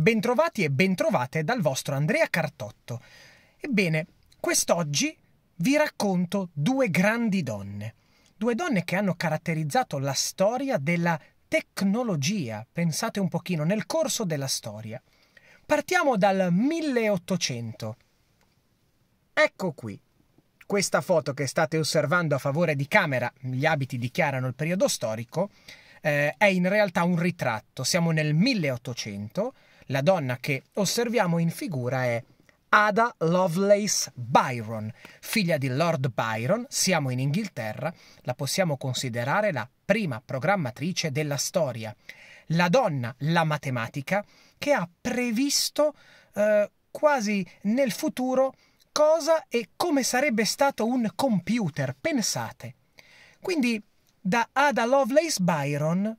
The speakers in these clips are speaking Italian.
Bentrovati e bentrovate dal vostro Andrea Cartotto. Ebbene, quest'oggi vi racconto due grandi donne, due donne che hanno caratterizzato la storia della tecnologia, pensate un pochino, nel corso della storia. Partiamo dal 1800. Ecco qui. Questa foto che state osservando a favore di camera, gli abiti dichiarano il periodo storico, eh, è in realtà un ritratto. Siamo nel 1800 la donna che osserviamo in figura è Ada Lovelace Byron, figlia di Lord Byron, siamo in Inghilterra, la possiamo considerare la prima programmatrice della storia. La donna, la matematica, che ha previsto eh, quasi nel futuro cosa e come sarebbe stato un computer, pensate. Quindi da Ada Lovelace Byron,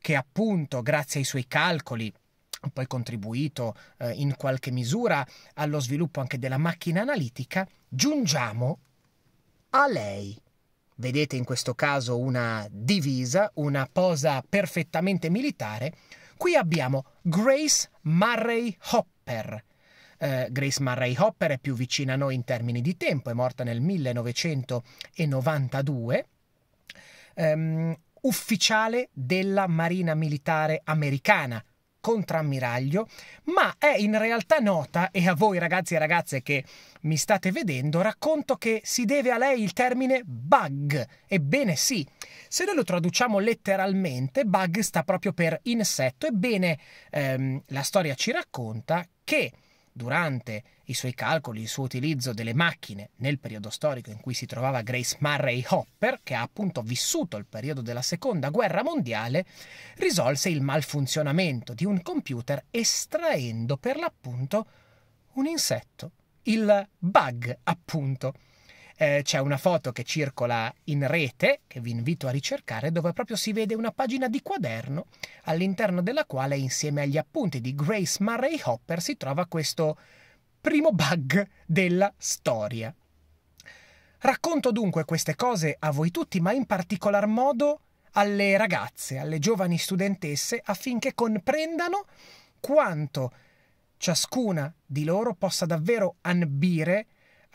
che appunto grazie ai suoi calcoli poi contribuito eh, in qualche misura allo sviluppo anche della macchina analitica, giungiamo a lei. Vedete in questo caso una divisa, una posa perfettamente militare. Qui abbiamo Grace Murray Hopper. Eh, Grace Murray Hopper è più vicina a noi in termini di tempo, è morta nel 1992. Um, ehm, ufficiale della Marina Militare Americana, contrammiraglio, ma è in realtà nota, e a voi ragazzi e ragazze che mi state vedendo, racconto che si deve a lei il termine bug. Ebbene sì, se noi lo traduciamo letteralmente, bug sta proprio per insetto, ebbene ehm, la storia ci racconta che durante i suoi calcoli, il suo utilizzo delle macchine nel periodo storico in cui si trovava Grace Murray Hopper, che ha appunto vissuto il periodo della Seconda Guerra Mondiale, risolse il malfunzionamento di un computer estraendo per l'appunto un insetto, il bug appunto eh, c'è una foto che circola in rete, che vi invito a ricercare, dove proprio si vede una pagina di quaderno all'interno della quale insieme agli appunti di Grace Murray Hopper si trova questo primo bug della storia. Racconto dunque queste cose a voi tutti, ma in particolar modo alle ragazze, alle giovani studentesse, affinché comprendano quanto ciascuna di loro possa davvero ambire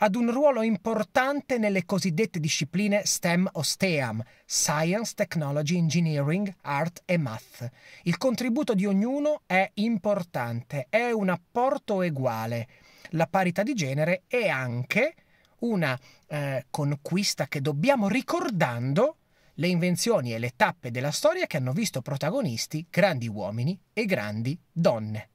ad un ruolo importante nelle cosiddette discipline STEM o STEAM, Science, Technology, Engineering, Art e Math. Il contributo di ognuno è importante, è un apporto uguale. La parità di genere è anche una eh, conquista che dobbiamo ricordando le invenzioni e le tappe della storia che hanno visto protagonisti grandi uomini e grandi donne.